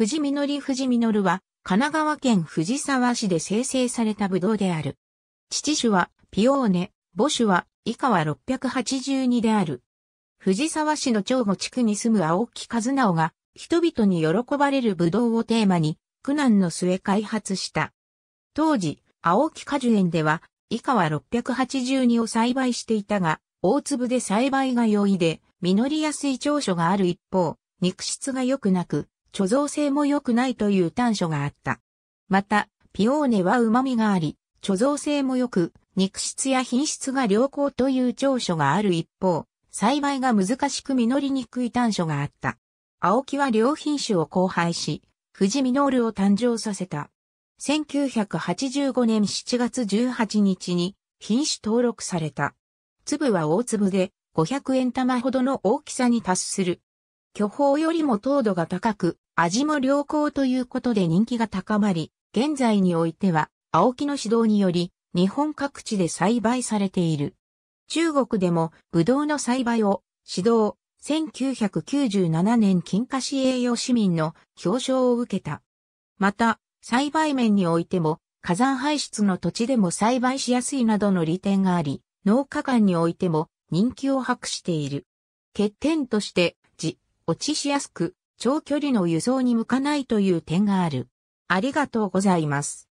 藤実藤実は、神奈川県藤沢市で生成されたブドウである。父種は、ピオーネ、母種は、以下は682である。藤沢市の長後地区に住む青木和直が、人々に喜ばれるブドウをテーマに、苦難の末開発した。当時、青木果樹園では、以下は682を栽培していたが、大粒で栽培が容易で、実りやすい長所がある一方、肉質が良くなく、貯蔵性も良くないという短所があった。また、ピオーネは旨味があり、貯蔵性も良く、肉質や品質が良好という長所がある一方、栽培が難しく実りにくい短所があった。青木は両品種を交配し、富士ミノールを誕生させた。1985年7月18日に品種登録された。粒は大粒で500円玉ほどの大きさに達する。巨峰よりも糖度が高く、味も良好ということで人気が高まり、現在においては、青木の指導により、日本各地で栽培されている。中国でも、ブドウの栽培を、指導、1997年金華市栄養市民の表彰を受けた。また、栽培面においても、火山排出の土地でも栽培しやすいなどの利点があり、農家間においても人気を博している。欠点として、落ちしやすく、長距離の輸送に向かないという点がある。ありがとうございます。